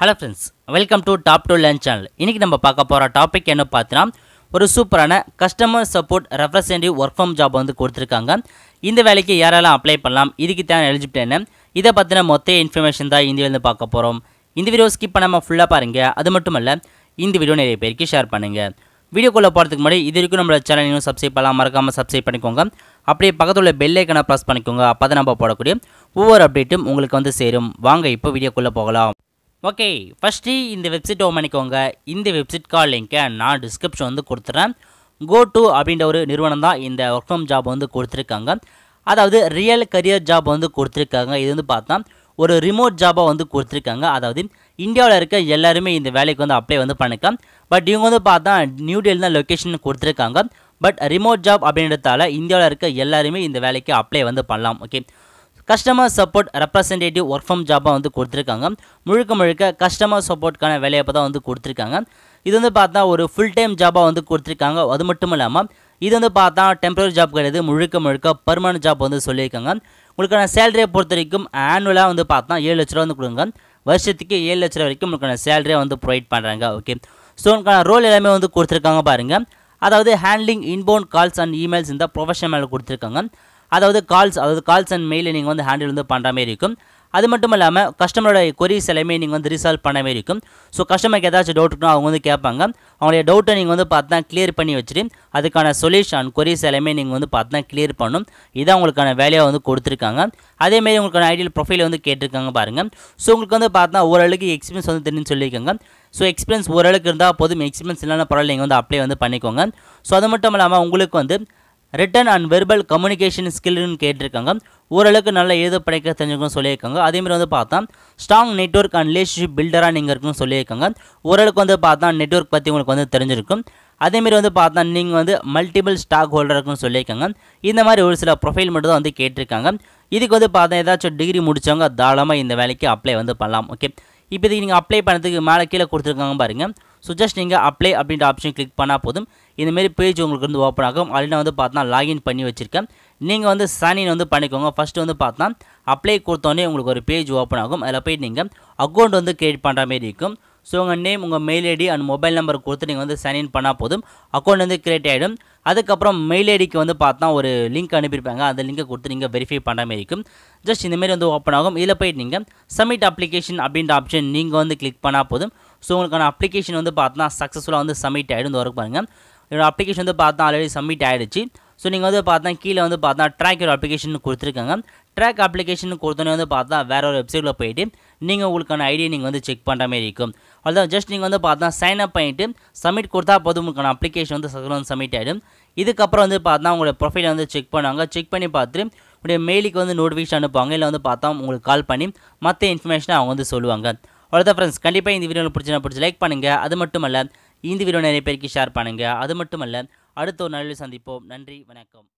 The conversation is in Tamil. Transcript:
hello friends welcome to top to learn channel இன்றைக்கி நம்ம பார்க்க போகிற டாபிக் என்ன பார்த்தீங்கன்னா ஒரு சூப்பரான customer support representative work from job வந்து கொடுத்துருக்காங்க இந்த வேலைக்கு யாரெல்லாம் அப்ளை பண்ணலாம் இதுக்கு தான் எலிஜிபிள் என்ன இதை பற்றின மொத்த இன்ஃபர்மேஷன் தான் இந்தியிலேருந்து பார்க்க போகிறோம் இந்த வீடியோ ஸ்கிப் பண்ணாமல் ஃபுல்லாக பாருங்கள் அது மட்டும் இல்லை இந்த வீடியோ நிறைய பேருக்கு ஷேர் பண்ணுங்கள் வீடியோக்குள்ளே போகிறதுக்கு முன்னாடி இது வரைக்கும் நம்மளோட சேனல் இன்னும் சப்ஸ்கிரைப் பண்ணலாம் மறக்காமல் சப்ஸ்கிரைப் பண்ணிக்கோங்க அப்படியே பக்கத்தில் உள்ள பெல் ஐக்கனை ப்ரெஸ் பண்ணிக்கோங்க அப்போ தான் நம்ம போடக்கூடிய ஒவ்வொரு அப்டேட்டும் உங்களுக்கு வந்து சேரும் வாங்க இப்போ வீடியோக்குள்ளே போகலாம் ஓகே ஃபஸ்ட்டு இந்த வெப்சைட் ஓன் பண்ணிக்கோங்க இந்த வெப்சைட்காக லிங்க்கை நான் டிஸ்கிரிப்ஷன் வந்து கொடுத்துட்றேன் கோ டு அப்படின்ற ஒரு நிறுவனம் தான் இந்த ஒர்க் ஃப்ரம் ஜாப் வந்து கொடுத்துருக்காங்க அதாவது ரியல் கரியர் ஜாப் வந்து கொடுத்துருக்காங்க இது வந்து பார்த்தா ஒரு ரிமோட் ஜாபாக வந்து கொடுத்துருக்காங்க அதாவது இந்தியாவில் இருக்க எல்லாருமே இந்த வேலைக்கு வந்து அப்ளை வந்து பண்ணிக்க பட் இவங்க வந்து பார்த்தா நியூ டெல்லி தான் லொக்கேஷன் கொடுத்துருக்காங்க பட் ரிமோட் ஜாப் அப்படின்றதால இந்தியாவில் இருக்க எல்லாருமே இந்த வேலைக்கு அப்ளை வந்து பண்ணலாம் okay customer support representative work from ஜாபாக வந்து கொடுத்துருக்காங்க முழுக்க முழுக்க கஸ்டமர் சப்போர்ட்கான வேலையை தான் வந்து கொடுத்துருக்காங்க இது வந்து பார்த்தா ஒரு ஃபுல் டைம் ஜாபாக வந்து கொடுத்துருக்காங்க அது மட்டும் இல்லாமல் இது வந்து பார்த்தா டெம்பரரி ஜாப் கிடையாது முழுக்க முழுக்க பர்மனன்ட் ஜாப் வந்து சொல்லியிருக்காங்க உங்களுக்கான சேலரியை பொறுத்த வரைக்கும் ஆனுவலாக வந்து பார்த்தா ஏழு லட்ச ரூபா வந்து கொடுங்க வருஷத்துக்கு ஏழு லட்ச ரூபா வரைக்கும் உங்களுக்கான சேலரியை வந்து ப்ரொவைட் பண்ணுறாங்க ஓகே ஸோ உங்களுக்கான ரோல் எல்லாமே வந்து கொடுத்துருக்காங்க பாருங்கள் அதாவது handling inbound calls and emails இந்த ப்ரொஃபஷனல் கொடுத்துருக்காங்க அதாவது கால்ஸ் அதாவது கால்ஸ் அண்ட் மெயிலை நீங்கள் வந்து ஹேண்டில் வந்து பண்ணுற மாதிரி இருக்கும் அது மட்டும் இல்லாமல் கஸ்டமரோட கொரிஸ் எல்லாமே நீங்கள் வந்து ரிசால்வ் பண்ண மாதிரி இருக்கும் ஸோ கஸ்டமருக்கு ஏதாச்சும் டவுட் இருக்கணும் அவங்க வந்து கேட்பாங்க அவங்களுடைய டவுட்டை நீங்கள் வந்து பார்த்தா கிளியர் பண்ணி வச்சுட்டு அதுக்கான சொல்யூஷன் கொரிஸ் எல்லாமே நீங்கள் வந்து பார்த்தா கிளியர் பண்ணும் இதான் உங்களுக்கான வேலையை வந்து கொடுத்துருக்காங்க அதேமாரி உங்களுக்கான ஐடியல் ப்ரொஃபைல் வந்து கேட்டிருக்காங்க பாருங்கள் ஸோ உங்களுக்கு வந்து பார்த்தா ஓரளவுக்கு எக்ஸ்பீரியன்ஸ் வந்து தெரிஞ்சு சொல்லியிருக்காங்க ஸோ எக்ஸ்பீரியன்ஸ் ஓரளவுக்கு இருந்தால் போதும் எக்ஸ்பீரியன்ஸ் இல்லைன்னா பரவாயில்ல நீங்கள் வந்து அப்ளை வந்து பண்ணிக்கோங்க ஸோ அது மட்டும் இல்லாமல் உங்களுக்கு வந்து ரிட்டன் அண்ட் வெர்பல் கம்யூனிகேஷன் ஸ்கில்னு கேட்டிருக்காங்க ஓரளவுக்கு நல்லா எழுத படைக்க தெரிஞ்சுக்கணும்னு சொல்லியிருக்காங்க அதேமாதிரி வந்து பார்த்தா ஸ்ட்ராங் நெட்ஒர்க் அண்ட் ரிலேஷன்ஷிப் பில்டராக நீங்கள் இருக்குன்னு சொல்லியிருக்காங்க ஓரளவுக்கு வந்து பார்த்தா நெட்ஒர்க் பற்றி உங்களுக்கு வந்து தெரிஞ்சிருக்கும் அதேமாரி வந்து பார்த்தா நீங்கள் வந்து மல்டிபிள் ஸ்டாக் ஹோல்டர் இருக்குன்னு சொல்லியிருக்காங்க இந்த மாதிரி ஒரு சில ப்ரொஃபைல் மட்டும் தான் வந்து கேட்டிருக்காங்க இதுக்கு வந்து பார்த்தா ஏதாச்சும் டிகிரி முடித்தவங்க தாராளமாக இந்த வேலைக்கு அப்ளை வந்து பண்ணலாம் ஓகே இப்போ நீங்கள் அப்ளை பண்ணுறதுக்கு மேலே கீழே கொடுத்துருக்காங்க பாருங்கள் ஸோ ஜஸ்ட் நீங்கள் அப்ளை அப்படின்ற ஆப்ஷன் கிளிக் பண்ணால் போதும் இந்தமாரி பேஜ் உங்களுக்கு வந்து ஓப்பன் ஆகும் அதில் வந்து பார்த்தா லாகின் பண்ணி வச்சுருக்கேன் நீங்கள் வந்து சைன்இன் வந்து பண்ணிக்கோங்க ஃபஸ்ட்டு வந்து பார்த்தா அப்ளை கொடுத்தோன்னே உங்களுக்கு ஒரு பேஜ் ஓப்பன் ஆகும் அதில் போய் நீங்கள் அக்கௌண்ட் வந்து க்ரியேட் பண்ணுற மாரி இருக்கும் ஸோ உங்கள் நேம் உங்கள் mail ID and mobile number கொடுத்து நீங்கள் வந்து சைன்இன் பண்ணால் போதும் அக்கௌண்ட் வந்து கிரியேட் ஆகிடும் அதுக்கப்புறம் மெயில் ஐடிக்கு வந்து பார்த்தா ஒரு லிங்க் அனுப்பியிருப்பாங்க அந்த லிங்கை கொடுத்து நீங்கள் வெரிஃபை பண்ண மாதிரி இருக்கும் ஜஸ்ட் இந்தமாரி வந்து ஓப்பன் ஆகும் இதில் போயிட்டு நீங்கள் சப்மிட் அப்ளிகேஷன் அப்படின்ற ஆப்ஷன் நீங்கள் வந்து கிளிக் பண்ணால் போதும் ஸோ உங்களுக்கான அப்ளிகேஷன் வந்து பார்த்தா சக்ஸஸ்ஃபுல்லாக வந்து சப்மிட் ஆகிடும் இந்த ஒர்க் பாருங்கள் என்னோடய அப்ளிகேஷன் வந்து பார்த்தா ஆல்ரெடி சப்மிட் ஆகிடுச்சு ஸோ நீங்கள் வந்து பார்த்தா கீழே வந்து பார்த்தா ட்ராக் ஒரு அப்ளிகேஷன் கொடுத்துருக்காங்க ட்ராக் அப்ளிகேஷன் கொடுத்தோன்னே வந்து பார்த்தா வேறு ஒரு வெப்சைட்டில் போயிட்டு நீங்கள் உங்களுக்கான ஐடியை நீங்கள் வந்து செக் பண்ணுற மாதிரி இருக்கும் அதுதான் ஜஸ்ட் நீங்கள் வந்து பார்த்தா சைன் அப் பண்ணிவிட்டு சப்மிட் கொடுத்தா போதும் உங்களுக்கான அப்ளிகேஷன் வந்து சக்ஸஸ்ஃபுல் வந்து சப்மிட் ஆகிடும் இதுக்கப்புறம் வந்து பார்த்தா உங்களோட ப்ரொஃபைலை வந்து செக் பண்ணுவாங்க செக் பண்ணி பார்த்துட்டு உங்களுடைய மெயிலுக்கு வந்து நோட்டிஃபிகேஷன் அனுப்புவாங்க இல்லை வந்து பார்த்தா உங்களுக்கு கால் பண்ணி மற்ற இன்ஃபர்மேஷனை அவங்க வந்து சொல்லுவாங்க அவ்வளோதான் ஃப்ரெண்ட்ஸ் கண்டிப்பாக இந்த வீடியோவில் பிடிச்சினா பிடிச்சி லைக் பண்ணுங்கள் அது மட்டும் இல்லை இந்த வீடியோ நிறைய பேருக்கு ஷேர் பண்ணுங்கள் அது மட்டும் இல்லை அடுத்த ஒரு நாளில் சந்திப்போம் நன்றி வணக்கம்